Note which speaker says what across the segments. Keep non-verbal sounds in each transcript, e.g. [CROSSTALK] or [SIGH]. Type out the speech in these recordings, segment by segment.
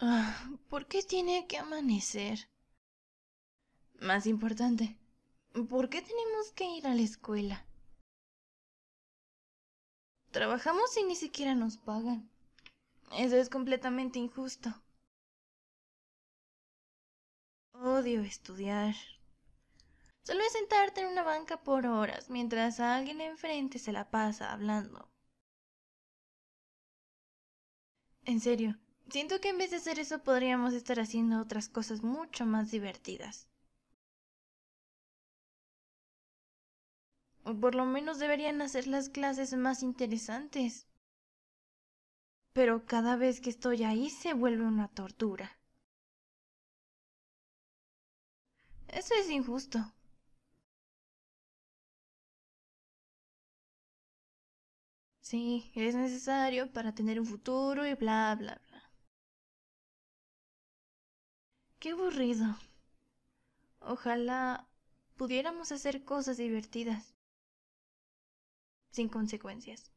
Speaker 1: Ah, ¿Por qué tiene que amanecer? Más importante, ¿por qué tenemos que ir a la escuela? Trabajamos y ni siquiera nos pagan. Eso es completamente injusto.
Speaker 2: Odio estudiar. Solo es sentarte en una banca por horas mientras a alguien enfrente se la pasa hablando.
Speaker 1: En serio, Siento que en vez de hacer eso podríamos estar haciendo otras cosas mucho más divertidas.
Speaker 2: O por lo menos deberían hacer las clases más interesantes.
Speaker 1: Pero cada vez que estoy ahí se vuelve una tortura. Eso es injusto. Sí, es necesario para tener un futuro y bla, bla, bla.
Speaker 2: Qué aburrido. Ojalá pudiéramos hacer cosas divertidas. Sin consecuencias.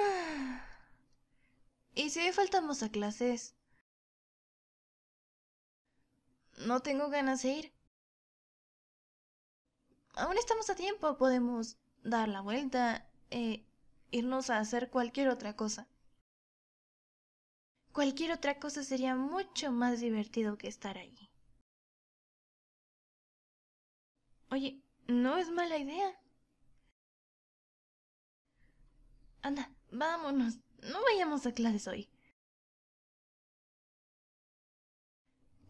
Speaker 1: [SIGHS] ¿Y si hoy faltamos a clases? No tengo ganas de ir. Aún estamos a tiempo, podemos dar la vuelta e
Speaker 2: irnos a hacer cualquier otra cosa. Cualquier otra cosa
Speaker 1: sería mucho más divertido que estar allí. Oye, no es mala idea. Anda, vámonos. No vayamos a clases hoy.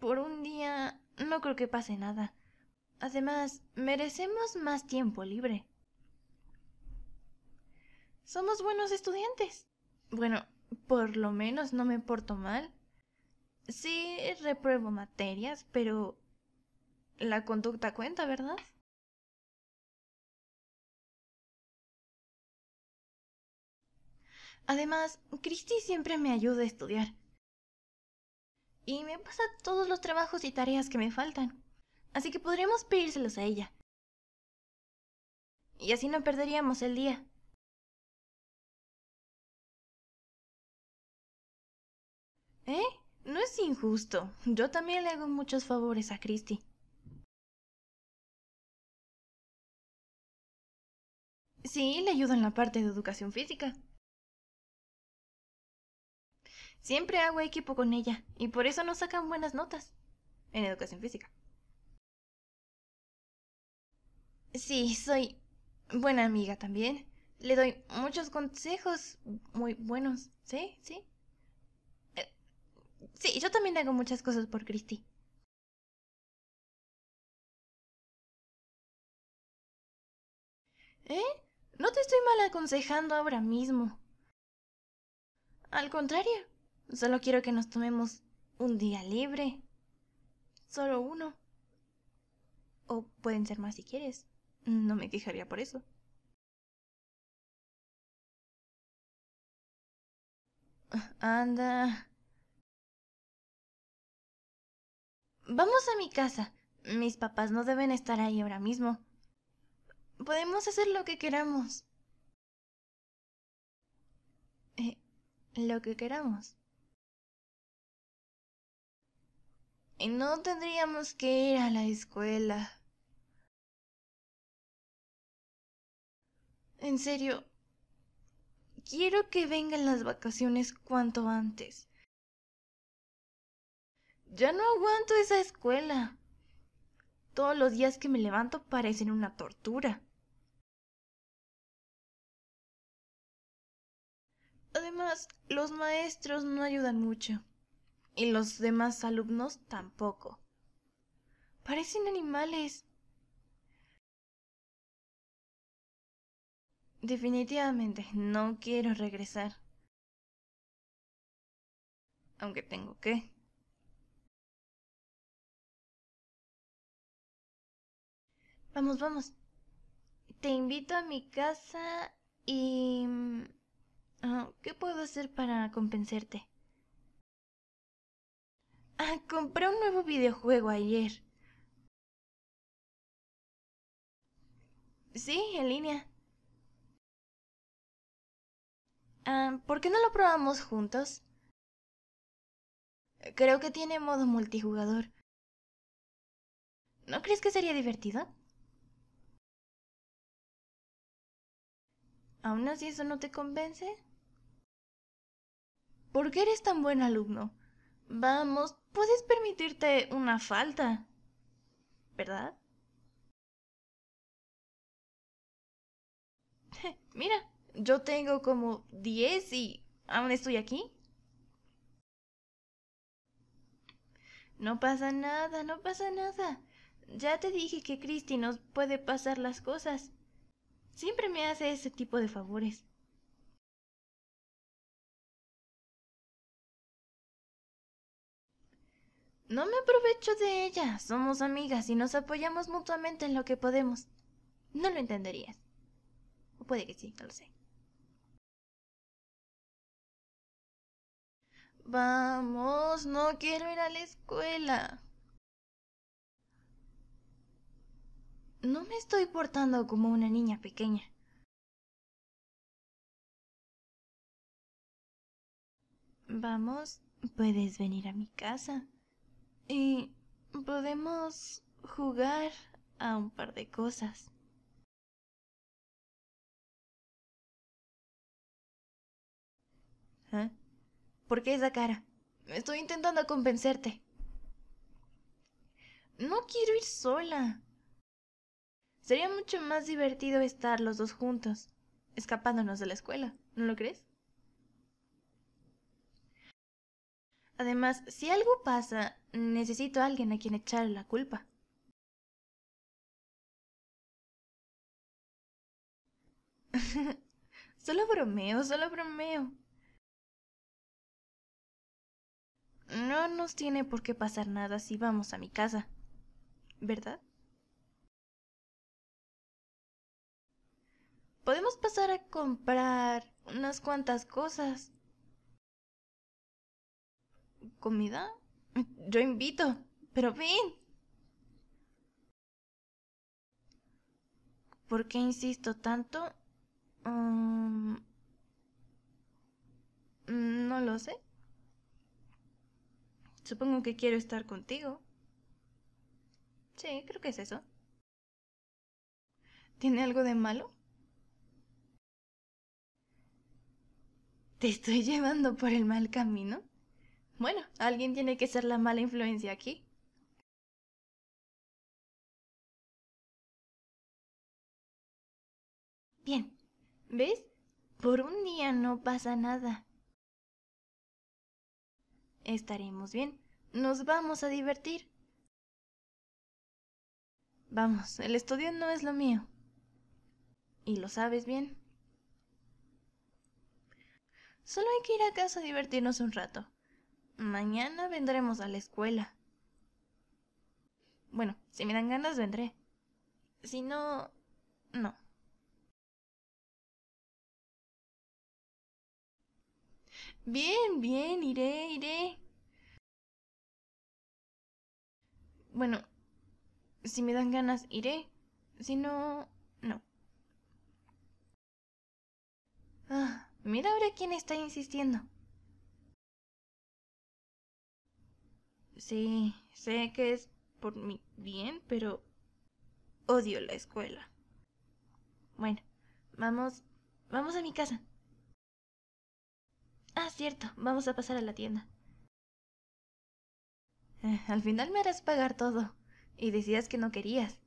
Speaker 2: Por un día no creo que pase nada. Además, merecemos más tiempo libre. Somos buenos estudiantes. Bueno, por lo menos no me porto mal.
Speaker 1: Sí, repruebo materias, pero la conducta cuenta, ¿verdad? Además, Christy siempre me ayuda a estudiar.
Speaker 2: Y me pasa todos los trabajos y tareas que me faltan. Así que podríamos
Speaker 1: pedírselos a ella. Y así no perderíamos el día. ¿Eh? No es injusto. Yo también le hago muchos favores a Christie. Sí, le ayudo en la parte de educación física. Siempre hago equipo con ella y por eso no sacan buenas notas en educación física.
Speaker 2: Sí, soy buena amiga también. Le doy muchos consejos muy buenos, ¿sí? ¿Sí?
Speaker 1: Sí, yo también hago muchas cosas por Cristi. ¿Eh? No te estoy mal aconsejando ahora mismo. Al contrario, solo quiero que nos tomemos
Speaker 2: un día libre. Solo uno. O
Speaker 1: pueden ser más si quieres. No me quejaría por eso. Anda. Vamos a mi casa. Mis papás no deben
Speaker 2: estar ahí ahora mismo. Podemos hacer lo que queramos. Eh, lo que queramos.
Speaker 1: Y no tendríamos que ir a la escuela. En serio, quiero que vengan las vacaciones cuanto antes.
Speaker 2: Ya no aguanto esa escuela. Todos los días que me levanto parecen una tortura.
Speaker 1: Además, los maestros no ayudan mucho.
Speaker 2: Y los demás alumnos tampoco. Parecen animales.
Speaker 1: Definitivamente no quiero regresar. Aunque tengo que. Vamos, vamos. Te invito a mi casa y...
Speaker 2: Mm, ah, ¿Qué puedo hacer para compensarte?
Speaker 1: Ah, compré un nuevo videojuego ayer. Sí, en línea. Ah, ¿Por qué no lo probamos juntos? Creo que tiene modo multijugador. ¿No crees que sería divertido? ¿Aún así eso no te convence? ¿Por qué eres tan buen alumno? Vamos, puedes permitirte una falta, ¿verdad? Mira, yo tengo como 10 y aún estoy aquí.
Speaker 2: No pasa nada, no pasa nada. Ya te dije que
Speaker 1: Cristi nos puede pasar las cosas. Siempre me hace ese tipo de favores. No me aprovecho de ella. Somos amigas y nos apoyamos mutuamente en lo que podemos. No lo entenderías. O puede que sí, no lo sé. Vamos, no quiero ir a la escuela. no me estoy portando como una niña pequeña. Vamos, puedes venir a mi casa. Y podemos jugar a un par de cosas. ¿Ah? ¿Por qué esa cara? Estoy
Speaker 2: intentando convencerte. No quiero ir sola. Sería mucho más divertido estar los dos juntos, escapándonos de la escuela, ¿no lo crees? Además,
Speaker 1: si algo pasa, necesito a alguien a quien echar la culpa. [LAUGHS] solo bromeo, solo bromeo.
Speaker 2: No nos tiene por qué pasar nada si vamos a mi casa, ¿verdad?
Speaker 1: podemos pasar a comprar unas cuantas cosas.
Speaker 2: ¿Comida? Yo invito, pero ven. ¿Por qué insisto tanto? Mm, no lo sé. Supongo que quiero estar contigo. Sí, creo que es eso. ¿Tiene algo de malo? ¿Te estoy llevando por el mal camino? Bueno, alguien
Speaker 1: tiene que ser la mala influencia aquí. Bien, ¿ves? Por un día no pasa nada. Estaremos bien. Nos vamos a divertir. Vamos,
Speaker 2: el estudio no es lo mío. Y lo sabes bien. Solo hay que ir a casa a divertirnos un rato. Mañana vendremos a la escuela. Bueno, si me dan ganas vendré.
Speaker 1: Si no, no. Bien, bien, iré, iré. Bueno, si me dan ganas, iré. Si no, Mira ahora quién está insistiendo.
Speaker 2: Sí, sé que es por mi bien, pero odio la escuela. Bueno, vamos, vamos a mi casa. Ah, cierto, vamos a pasar a la tienda.
Speaker 1: Eh, al final me harás pagar todo y decías que no querías.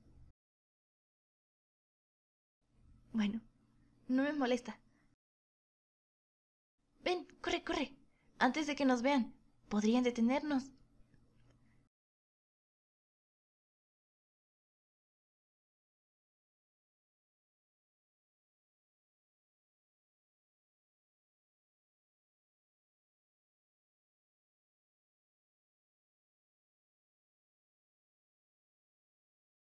Speaker 1: Bueno, no me molesta. Ven, corre, corre. Antes de que nos vean, podrían detenernos.